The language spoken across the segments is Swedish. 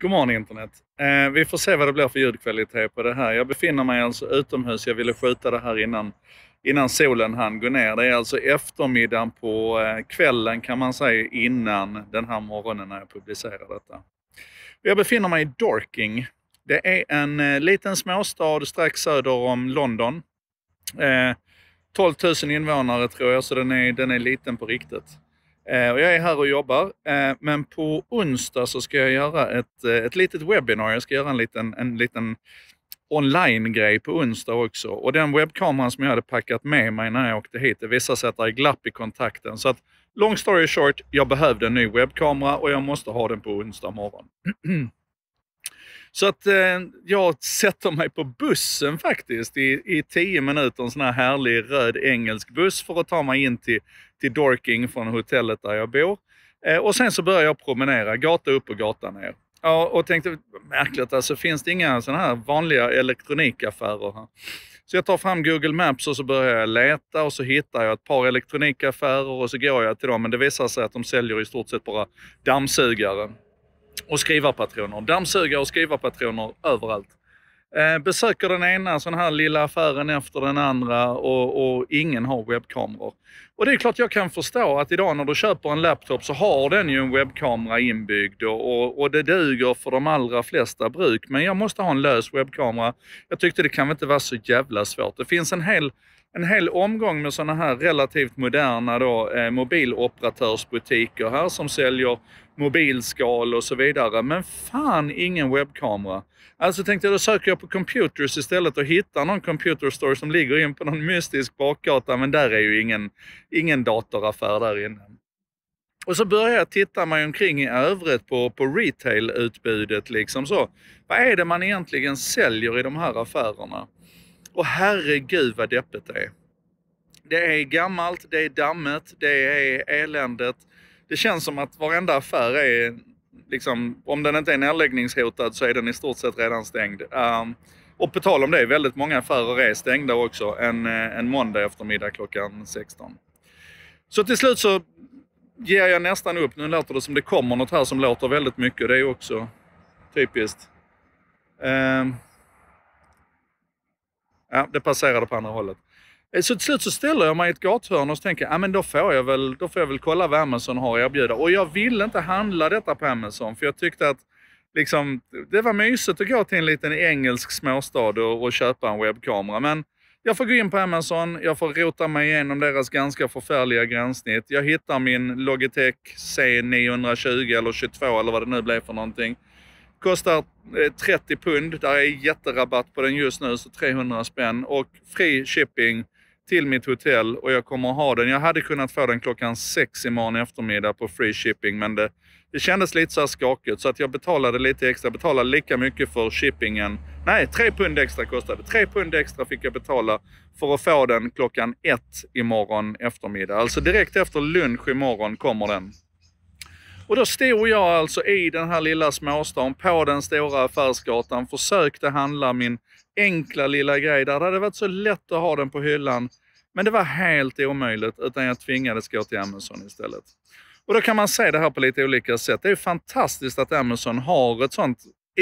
God morgon internet. Eh, vi får se vad det blir för ljudkvalitet på det här. Jag befinner mig alltså utomhus. Jag ville skjuta det här innan, innan solen hann gå ner. Det är alltså eftermiddagen på eh, kvällen kan man säga innan den här morgonen när jag publicerar detta. Jag befinner mig i Dorking. Det är en eh, liten småstad strax söder om London. 12 eh, 000 invånare tror jag, så den är, den är liten på riktigt. Eh, och jag är här och jobbar, eh, men på onsdag så ska jag göra ett, eh, ett litet webbinarium. Jag ska göra en liten, en liten online-grej på onsdag också. Och den webbkameran som jag hade packat med mig när jag åkte hit, det visade sig att det är glapp i kontakten. Så att, long story short, jag behövde en ny webbkamera och jag måste ha den på onsdag morgon. Så att eh, jag sätter mig på bussen faktiskt i, i tio minuter, en sån här härlig röd engelsk buss för att ta mig in till, till Dorking från hotellet där jag bor. Eh, och sen så börjar jag promenera, gata upp och gata ner. Ja, och tänkte, märkligt alltså, finns det inga sådana här vanliga elektronikaffärer här? Så jag tar fram Google Maps och så börjar jag leta och så hittar jag ett par elektronikaffärer och så går jag till dem. Men det visar sig att de säljer i stort sett bara dammsugare och skrivarpatroner. Dammsugare och skrivarpatroner överallt. Eh, besöker den ena sån här lilla affären efter den andra och, och, ingen har webbkameror. Och det är klart jag kan förstå att idag när du köper en laptop så har den ju en webbkamera inbyggd och, och, och det duger för de allra flesta bruk. Men jag måste ha en lös webbkamera. Jag tyckte det kan väl inte vara så jävla svårt. Det finns en hel en hel omgång med sådana här relativt moderna då, eh, mobiloperatörsbutiker här som säljer mobilskal och så vidare. Men fan ingen webbkamera. Alltså tänkte jag, då söker jag på computers istället och hittar någon computer store som ligger in på någon mystisk bakgata, men där är ju ingen, ingen datoraffär där inne. Och så börjar jag titta mig omkring i övrigt på, på retail-utbudet. Liksom Vad är det man egentligen säljer i de här affärerna? Och herregud vad deppigt det är. Det är gammalt, det är dammet, det är eländet. Det känns som att varenda affär är, liksom, om den inte är nedläggningshotad så är den i stort sett redan stängd. Um, och på tal om det, väldigt många affärer är stängda också en, eh, en måndag eftermiddag klockan 16. Så till slut så ger jag nästan upp. Nu låter det som det kommer något här som låter väldigt mycket. Det är också typiskt. Um, Ja, det passerade på andra hållet. Eh, så till slut så ställer jag mig i ett gathörn och så tänker jag, ja men då får jag väl, då får jag väl kolla vad Amazon har att erbjuda. Och jag ville inte handla detta på Amazon, för jag tyckte att liksom, det var mysigt att gå till en liten engelsk småstad och, och köpa en webbkamera. Men jag får gå in på Amazon, jag får rota mig igenom deras ganska förfärliga gränssnitt. Jag hittar min Logitech C920 eller 22 eller vad det nu blev för någonting. Kostar 30 eh, pund. Där är jätterabatt på den just nu, så 300 spänn. Och fri shipping till mitt hotell och jag kommer att ha den. Jag hade kunnat få den klockan 6 imorgon eftermiddag på free shipping, men det, det kändes lite så här skakigt så att jag betalade lite extra. Jag betalade lika mycket för shippingen. Nej, 3 pund extra kostade 3 pund extra fick jag betala för att få den klockan 1 imorgon eftermiddag. Alltså direkt efter lunch imorgon kommer den. Och då stod jag alltså i den här lilla småstaden på den stora affärsgatan, försökte handla min enkla lilla grej där. Det hade varit så lätt att ha den på hyllan, men det var helt omöjligt utan jag tvingades gå till Amazon istället. Och då kan man se det här på lite olika sätt. Det är ju fantastiskt att Amazon har ett sånt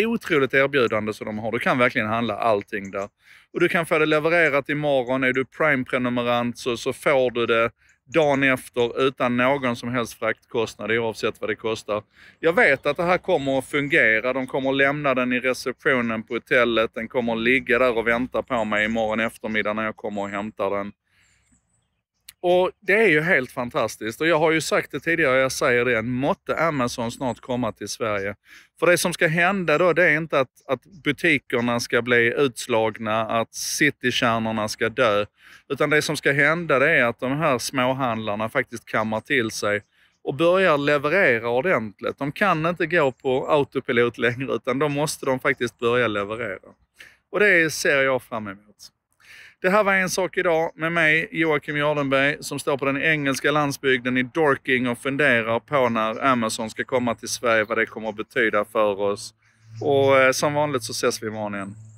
otroligt erbjudande som de har. Du kan verkligen handla allting där. Och du kan få det levererat imorgon. Är du Prime-prenumerant så, så får du det dagen efter utan någon som helst fraktkostnad oavsett vad det kostar. Jag vet att det här kommer att fungera. De kommer att lämna den i receptionen på hotellet. Den kommer att ligga där och vänta på mig imorgon eftermiddag när jag kommer och hämtar den. Och Det är ju helt fantastiskt och jag har ju sagt det tidigare jag säger det Måtte Amazon snart komma till Sverige. För det som ska hända då det är inte att, att butikerna ska bli utslagna, att citykärnorna ska dö. Utan det som ska hända det är att de här småhandlarna faktiskt kammar till sig och börjar leverera ordentligt. De kan inte gå på autopilot längre utan då måste de faktiskt börja leverera. Och det ser jag fram emot. Det här var En sak idag med mig, Joakim Jardenberg, som står på den engelska landsbygden i Dorking och funderar på när Amazon ska komma till Sverige, vad det kommer att betyda för oss. Och eh, som vanligt så ses vi imorgon igen.